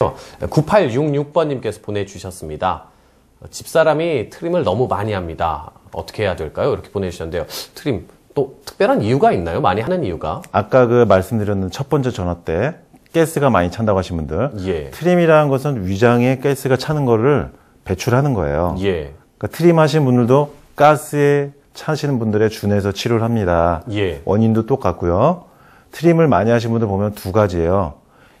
9866번님께서 보내주셨습니다. 집사람이 트림을 너무 많이 합니다. 어떻게 해야 될까요? 이렇게 보내주셨는데요. 트림 또 특별한 이유가 있나요? 많이 하는 이유가? 아까 그 말씀드렸는 첫 번째 전화 때 가스가 많이 찬다고 하신 분들 예. 트림이라는 것은 위장에 가스가 차는 거를 배출하는 거예요. 예. 그러니까 트림 하신 분들도 가스에 차시는 분들의 준해서 치료를 합니다. 예. 원인도 똑같고요. 트림을 많이 하신 분들 보면 두 가지예요.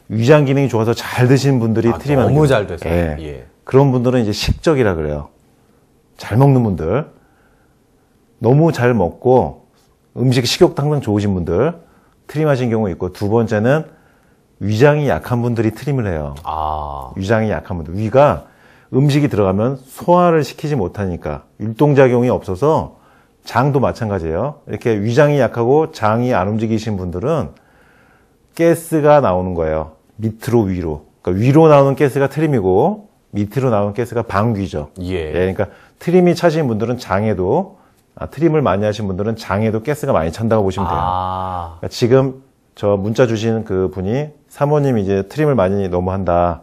위장 기능이 좋아서 잘드시는 분들이 아, 트림하는 너무 잘 돼서 예. 예. 그런 분들은 이제 식적이라 그래요. 잘 먹는 분들, 너무 잘 먹고 음식 식욕도 항상 좋으신 분들 트림하신 경우 있고 두 번째는 위장이 약한 분들이 트림을 해요. 아. 위장이 약한 분들 위가 음식이 들어가면 소화를 시키지 못하니까 율동작용이 없어서 장도 마찬가지예요. 이렇게 위장이 약하고 장이 안 움직이신 분들은 가스가 나오는 거예요. 밑으로 위로. 그러니까 위로 나오는 가스가 트림이고 밑으로 나오는 가스가 방귀죠. 예. 예 그러니까 트림이 차신 분들은 장에도 아, 트림을 많이 하신 분들은 장에도 가스가 많이 찬다고 보시면 돼요. 아. 그러니까 지금 저 문자 주신 그 분이 사모님 이제 트림을 많이 너무 한다.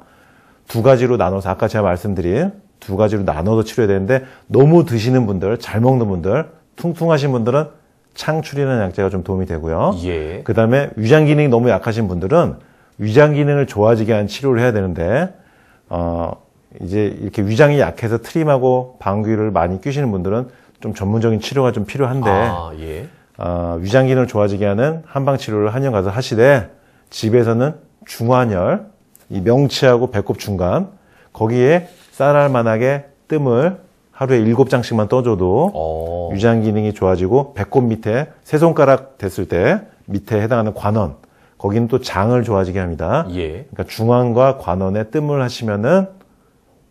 두 가지로 나눠서 아까 제가 말씀드린 두 가지로 나눠서 치료해야 되는데 너무 드시는 분들, 잘 먹는 분들, 퉁퉁하신 분들은 창출이라는 약재가좀 도움이 되고요. 예. 그다음에 위장 기능이 너무 약하신 분들은 위장 기능을 좋아지게 한 치료를 해야 되는데 어 이제 이렇게 위장이 약해서 트림하고 방귀를 많이 끼시는 분들은 좀 전문적인 치료가 좀 필요한데 아, 예. 어, 위장 기능을 좋아지게 하는 한방 치료를 한의원 가서 하시되 집에서는 중환열 이 명치하고 배꼽 중간 거기에 쌀알만하게 뜸을 하루에 일곱 장씩만 떠줘도 어. 유장 기능이 좋아지고 배꼽 밑에 세 손가락 됐을 때 밑에 해당하는 관원 거기는 또 장을 좋아지게 합니다. 예. 그러니까 중앙과 관원에 뜸을 하시면은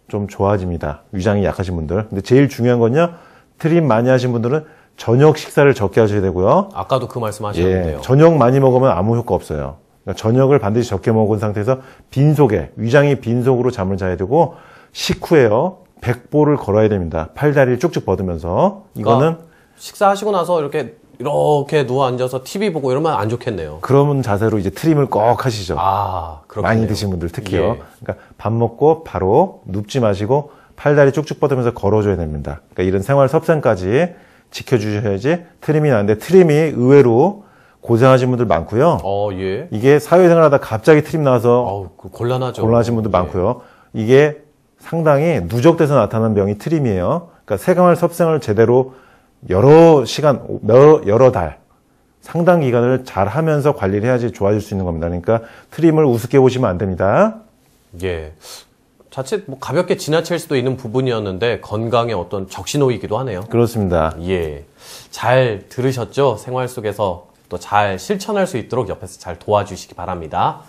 좀 좋아집니다. 위장이 약하신 분들. 근데 제일 중요한 건요. 트림 많이 하신 분들은 저녁 식사를 적게 하셔야 되고요. 아까도 그 말씀 하셨는데요. 예, 저녁 많이 먹으면 아무 효과 없어요. 그러니까 저녁을 반드시 적게 먹은 상태에서 빈속에 위장이 빈속으로 잠을 자야 되고 식후에요. 100보를 걸어야 됩니다. 팔다리를 쭉쭉 뻗으면서 그러니까 이거는 식사하시고 나서 이렇게 이렇게 누워 앉아서 TV 보고 이러면 안 좋겠네요. 그런 자세로 이제 트림을 꼭 하시죠. 아, 그렇 많이 드신 분들 특히요. 예. 그러니까 밥 먹고 바로 눕지 마시고 팔다리 쭉쭉 뻗으면서 걸어줘야 됩니다. 그러니까 이런 생활 섭생까지 지켜주셔야지 트림이 나는데 트림이 의외로 고생하신 분들 많고요. 어, 예. 이게 사회생활하다 갑자기 트림 나와서 어 곤란하죠. 곤란하신 분들 많고요. 예. 이게 상당히 누적돼서 나타난 병이 트림이에요. 그러니까 세감을 섭생을 제대로 여러 시간, 여러, 여러 달 상당 기간을 잘 하면서 관리를 해야지 좋아질 수 있는 겁니다. 그러니까 트림을 우습게 보시면 안 됩니다. 예. 자칫 뭐 가볍게 지나칠 수도 있는 부분이었는데 건강에 어떤 적신호이기도 하네요. 그렇습니다. 예. 잘 들으셨죠? 생활 속에서 또 잘 실천할 수 있도록 옆에서 잘 도와주시기 바랍니다.